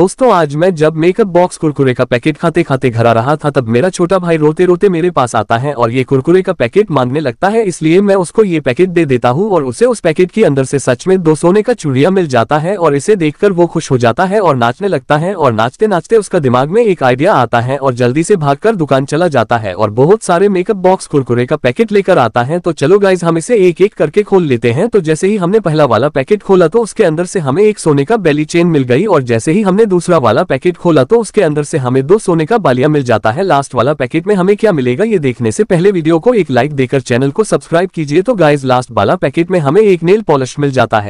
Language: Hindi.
दोस्तों आज मैं जब मेकअप बॉक्स कुरकुरे का पैकेट खाते खाते घर आ रहा था तब मेरा छोटा भाई रोते रोते मेरे पास आता है और ये कुरकुरे का पैकेट मांगने लगता है इसलिए मैं उसको ये पैकेट दे देता हूँ और उसे उस पैकेट के अंदर से सच में दो सोने का चूड़िया मिल जाता है और इसे देखकर वो खुश हो जाता है और नाचने लगता है और नाचते नाचते उसका दिमाग में एक आइडिया आता है और जल्दी से भाग दुकान चला जाता है और बहुत सारे मेकअप बॉक्स कुरकुरे का पैकेट लेकर आता है तो चलो गाइज हम इसे एक एक करके खोल लेते हैं तो जैसे ही हमने पहला वाला पैकेट खोला तो उसके अंदर से हमें एक सोने का बेली चेन मिल गई और जैसे ही हमने दूसरा वाला पैकेट खोला तो उसके अंदर से हमें दो सोने का बालिया मिल जाता है लास्ट वाला पैकेट में हमें क्या मिलेगा ये देखने से पहले वीडियो को एक लाइक देकर चैनल को सब्सक्राइब कीजिए तो गाइज लास्ट वाला पैकेट में हमें एक नेल पॉलिश मिल जाता है